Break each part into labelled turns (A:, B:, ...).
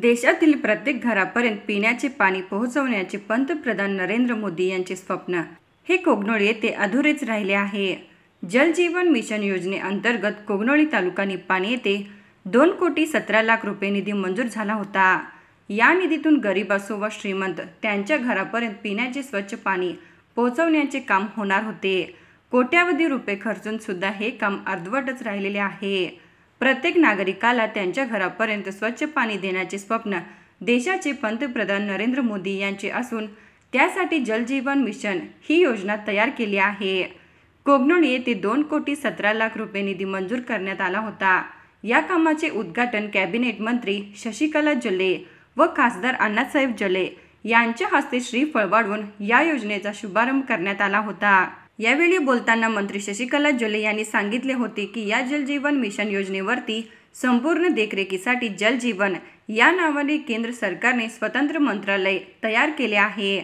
A: देशातील प्रत्येक घरापर्यंत पिण्याचे पाणी पोहोचवण्याचे पंतप्रधान नरेंद्र मोदी यांचे स्वप्न हे कोगनोळी येथे अधुरेच राहिले आहे जीवन मिशन योजनेअंतर्गत कोगनोळी तालुका निपाणी येथे दोन कोटी सतरा लाख रुपये निधी मंजूर झाला होता या निधीतून गरीब असो व श्रीमंत त्यांच्या घरापर्यंत पिण्याचे स्वच्छ पाणी पोहोचवण्याचे काम होणार होते कोट्यावधी रुपये खर्चून सुद्धा हे काम अर्धवटच राहिलेले आहे प्रत्येक नागरिकाला त्यांच्या घरापर्यंत स्वच्छ पाणी देण्याचे स्वप्न देशाचे पंतप्रधान नरेंद्र मोदी यांचे असून त्यासाठी जलजीवन मिशन ही योजना तयार केली आहे कोगनोळ येथे दोन कोटी सतरा लाख रुपये निधी मंजूर करण्यात आला होता या कामाचे उद्घाटन कॅबिनेट मंत्री शशिकला जले व खासदार अण्णासाहेब जले यांच्या हस्ते श्री वाढवून या योजनेचा शुभारंभ करण्यात आला होता यावेळी बोलताना मंत्री शशिकला जोले यांनी सांगितले होते की या जलजीवन मिशन योजनेवरती संपूर्ण देखरेखीसाठी जलजीवन या नावाने केंद्र सरकारने स्वतंत्र मंत्रालय तयार केले आहे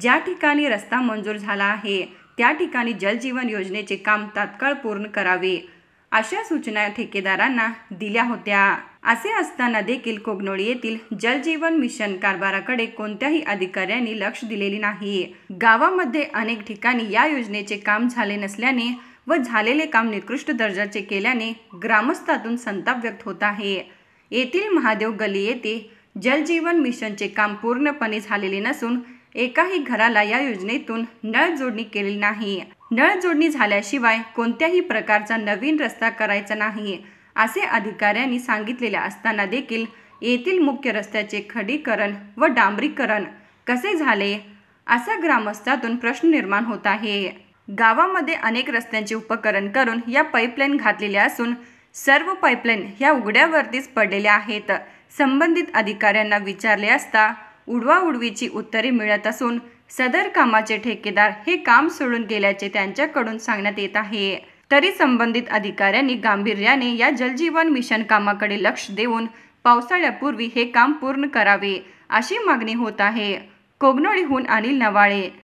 A: ज्या ठिकाणी रस्ता मंजूर झाला आहे त्या ठिकाणी जलजीवन योजनेचे काम तात्काळ पूर्ण करावे अशा सूचना ठेकेदारांना दिल्या होत्या असे असताना देखील कोगनोळी येथील जलजीवन मिशन कारभाराकडे कोणत्याही अधिकाऱ्यांनी लक्ष दिलेले नाही गावामध्ये अनेक ठिकाणी या योजनेचे काम झाले नसल्याने व झालेले काम निकृष्ट दर्जाचे केल्याने ग्रामस्थातून संताप व्यक्त होत आहे येथील महादेव गली येथे जलजीवन मिशनचे काम पूर्णपणे झालेले नसून एकाही घराला या योजनेतून नळ जोडणी केलेली नाही नळ जोडणी झाल्याशिवाय कोणत्याही प्रकारचा नवीन रस्ता करायचा नाही असे अधिकाऱ्यांनी सांगितलेले असताना देखील येथील मुख्य रस्त्याचे खडीकरण व डांबरीकरण कसे झाले असा ग्रामस्थातून प्रश्न निर्माण होत आहे गावामध्ये अनेक रस्त्यांचे उपकरण करून या पाईपलाईन घातलेल्या असून सर्व पाईपलाईन ह्या उघड्यावरतीच पडलेल्या आहेत संबंधित अधिकाऱ्यांना विचारले असता उडवाउडवीची उत्तरे मिळत असून सदर कामाचे ठेकेदार हे काम सोडून गेल्याचे त्यांच्याकडून सांगण्यात येत आहे तरी संबंधित अधिकाऱ्यांनी गांभीर्याने या जलजीवन मिशन कामाकडे लक्ष देऊन पावसाळ्यापूर्वी हे काम पूर्ण करावे अशी मागणी होत आहे कोगनोळीहून अनिल नवाळे